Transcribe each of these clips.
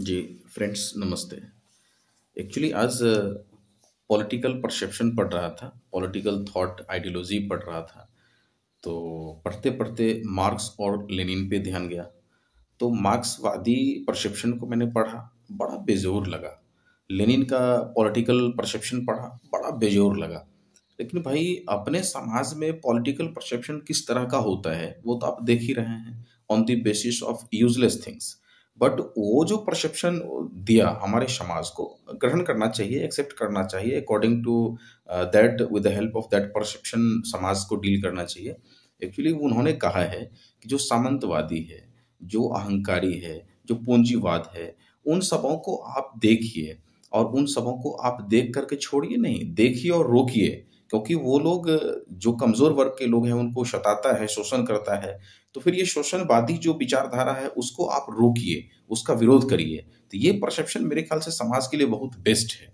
जी friends नमस्ते actually आज political perception पढ़ रहा था पॉलिटिकल थॉट आइडियोलॉजी पढ़ रहा था तो पढ़ते पढ़ते मार्क्स और लेनिन पे ध्यान गया तो मार्क्सवादी परसेप्शन को मैंने पढ़ा बड़ा बेजोर लगा लेनिन का पॉलिटिकल परसेप्शन पढ़ा बड़ा बेजोर लगा लेकिन भाई अपने समाज में पॉलिटिकल परसेप्शन किस तरह का होता है वो तो आप देख ही रहे हैं on the basis of useless things but वो जो परसेप्शन दिया हमारे समाज को ग्रहण करना चाहिए एक्सेप्ट करना चाहिए according to that with the help of that perception समाज को डील करना चाहिए एक्चुअली उन्होंने कहा है कि जो सामंतवादी है जो अहंकारी है जो पूंजीवाद है उन सबों को आप देखिए और उन सबों को आप देख करके छोड़िए नहीं देखिए और रोकिए क्योंकि वो लोग जो कमज़ोर वर्ग के लोग हैं उनको सताता है शोषण करता है तो फिर ये शोषणवादी जो विचारधारा है उसको आप रोकिए उसका विरोध करिए तो ये परसेप्शन मेरे ख्याल से समाज के लिए बहुत बेस्ट है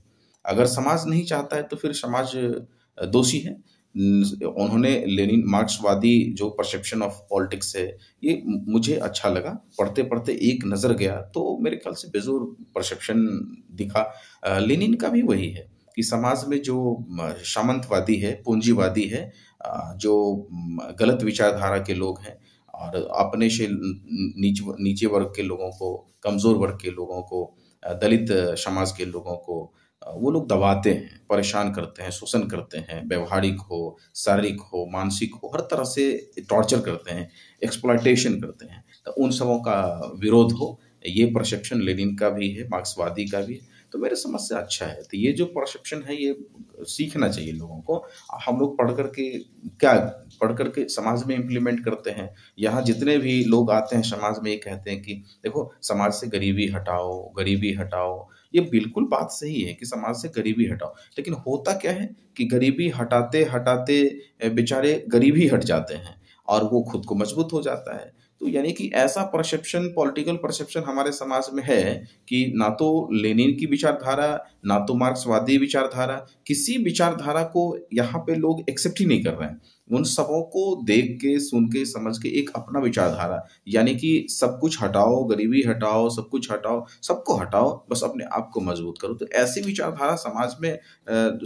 अगर समाज नहीं चाहता है तो फिर समाज दोषी है उन्होंने लेनिन मार्क्सवादी जो परसेप्शन ऑफ पॉलिटिक्स है ये मुझे अच्छा लगा पढ़ते पढ़ते एक नज़र गया तो मेरे ख्याल से बेजोर परसेप्शन दिखा लेनिन का भी वही है कि समाज में जो सामंतवादी है पूंजीवादी है जो गलत विचारधारा के लोग हैं और अपने से नीच नीचे वर्ग के लोगों को कमज़ोर वर्ग के लोगों को दलित समाज के लोगों को वो लोग दबाते हैं परेशान करते हैं शोषण करते हैं व्यवहारिक हो शारीरिक हो मानसिक हो हर तरह से टॉर्चर करते हैं एक्सप्लाइटेशन करते हैं तो उन सबों का विरोध हो ये परसेप्शन लेनिन का भी है मार्क्सवादी का भी है तो मेरे समझ से अच्छा है तो ये जो परसेप्शन है ये सीखना चाहिए लोगों को हम लोग पढ़ करके क्या पढ़ करके समाज में इम्प्लीमेंट करते हैं यहाँ जितने भी लोग आते हैं समाज में ये कहते हैं कि देखो समाज से गरीबी हटाओ गरीबी हटाओ ये बिल्कुल बात सही है कि समाज से गरीबी हटाओ लेकिन होता क्या है कि गरीबी हटाते हटाते बेचारे गरीबी हट जाते हैं और वो खुद को मजबूत हो जाता है तो यानी कि ऐसा परसेप्शन पॉलिटिकल परसेप्शन हमारे समाज में है कि ना तो लेनिन की विचारधारा ना तो मार्क्सवादी विचारधारा किसी विचारधारा को यहाँ पे लोग एक्सेप्ट ही नहीं कर रहे हैं उन सबों को देख के सुन के समझ के एक अपना विचारधारा यानी कि सब कुछ हटाओ गरीबी हटाओ सब कुछ हटाओ सबको हटाओ बस अपने आप को मजबूत करो तो ऐसी विचारधारा समाज में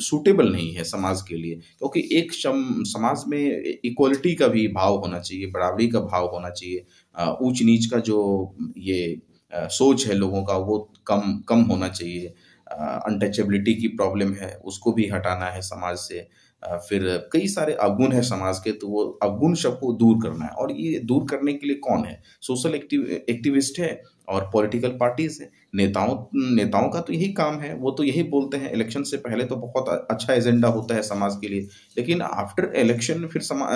सूटेबल नहीं है समाज के लिए क्योंकि एक समाज में इक्वलिटी का भी भाव होना चाहिए बराबरी का भाव होना चाहिए ऊंच नीच का जो ये सोच है लोगों का वो कम कम होना चाहिए अनटचेबिलिटी की प्रॉब्लम है उसको भी हटाना है समाज से फिर कई सारे अवगुण है समाज के तो वो अवगुण शब्द को दूर करना है और ये दूर करने के लिए कौन है सोशल एक्टिव एक्टिविस्ट है और पॉलिटिकल पार्टीज है नेताओं नेताओं का तो यही काम है वो तो यही बोलते हैं इलेक्शन से पहले तो बहुत अच्छा एजेंडा होता है समाज के लिए लेकिन आफ्टर इलेक्शन फिर समा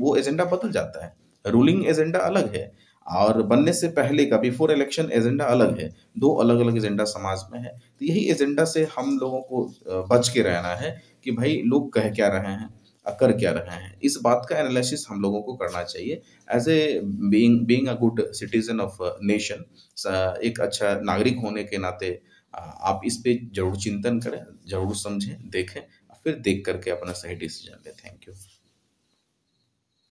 वो एजेंडा बदल जाता है रूलिंग एजेंडा अलग है और बनने से पहले का बिफोर इलेक्शन एजेंडा अलग है दो अलग अलग एजेंडा समाज में है तो यही एजेंडा से हम लोगों को बच के रहना है कि भाई लोग कह क्या रहे हैं कर क्या रहे हैं इस बात का एनालिसिस हम लोगों को करना चाहिए as a being being a good citizen of nation एक अच्छा नागरिक होने के नाते आप इस पे जरूर चिंतन करें जरूर समझें देखें फिर देख करके अपना सही डिसीजन लें थैंक यू